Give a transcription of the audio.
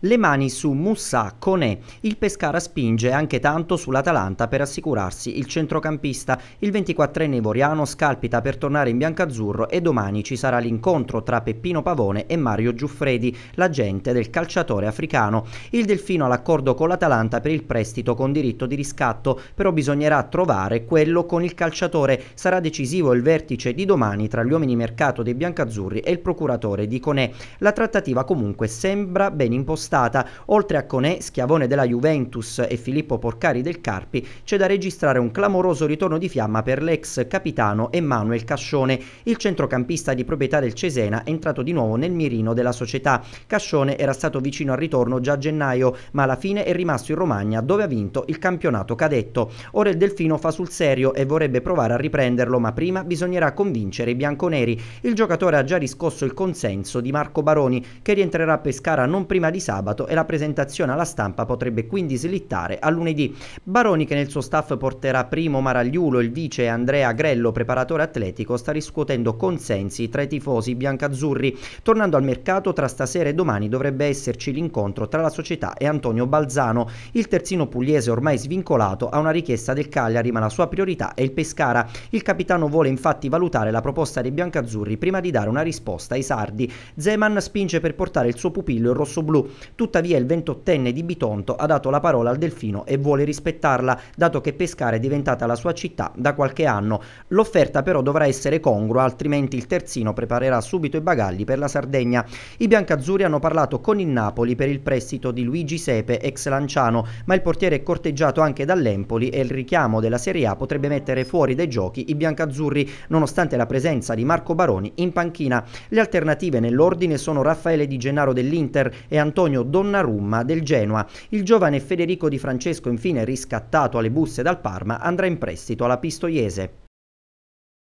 Le mani su Moussa Koné. Il Pescara spinge anche tanto sull'Atalanta per assicurarsi il centrocampista. Il 24enne Ivoriano scalpita per tornare in biancazzurro e domani ci sarà l'incontro tra Peppino Pavone e Mario Giuffredi, l'agente del calciatore africano. Il Delfino ha l'accordo con l'Atalanta per il prestito con diritto di riscatto, però bisognerà trovare quello con il calciatore. Sarà decisivo il vertice di domani tra gli uomini mercato dei biancazzurri e il procuratore di Conè. La trattativa comunque sembra ben impostata spostata. Oltre a Conè, schiavone della Juventus e Filippo Porcari del Carpi, c'è da registrare un clamoroso ritorno di fiamma per l'ex capitano Emanuel Cascione. Il centrocampista di proprietà del Cesena è entrato di nuovo nel mirino della società. Cascione era stato vicino al ritorno già a gennaio, ma alla fine è rimasto in Romagna dove ha vinto il campionato cadetto. Ora il Delfino fa sul serio e vorrebbe provare a riprenderlo, ma prima bisognerà convincere i bianconeri. Il giocatore ha già riscosso il consenso di Marco Baroni, che rientrerà a Pescara non prima di sabato sabato e la presentazione alla stampa potrebbe quindi slittare a lunedì. Baroni che nel suo staff porterà Primo Maragliulo, il vice Andrea Grello, preparatore atletico, sta riscuotendo consensi tra i tifosi biancazzurri. Tornando al mercato, tra stasera e domani dovrebbe esserci l'incontro tra la società e Antonio Balzano. Il terzino pugliese ormai svincolato ha una richiesta del Cagliari, ma la sua priorità è il Pescara. Il capitano vuole infatti valutare la proposta dei biancazzurri prima di dare una risposta ai sardi. Zeman spinge per portare il suo pupillo in rosso-blu. Tuttavia il 28enne di Bitonto ha dato la parola al Delfino e vuole rispettarla, dato che Pescara è diventata la sua città da qualche anno. L'offerta però dovrà essere congrua, altrimenti il terzino preparerà subito i bagagli per la Sardegna. I biancazzurri hanno parlato con il Napoli per il prestito di Luigi Sepe, ex Lanciano, ma il portiere è corteggiato anche dall'Empoli e il richiamo della Serie A potrebbe mettere fuori dai giochi i biancazzurri, nonostante la presenza di Marco Baroni in panchina. Le alternative nell'ordine sono Raffaele Di Gennaro dell'Inter e Antonio Antonio Donnarumma del Genoa. Il giovane Federico Di Francesco infine riscattato alle busse dal Parma andrà in prestito alla Pistoiese.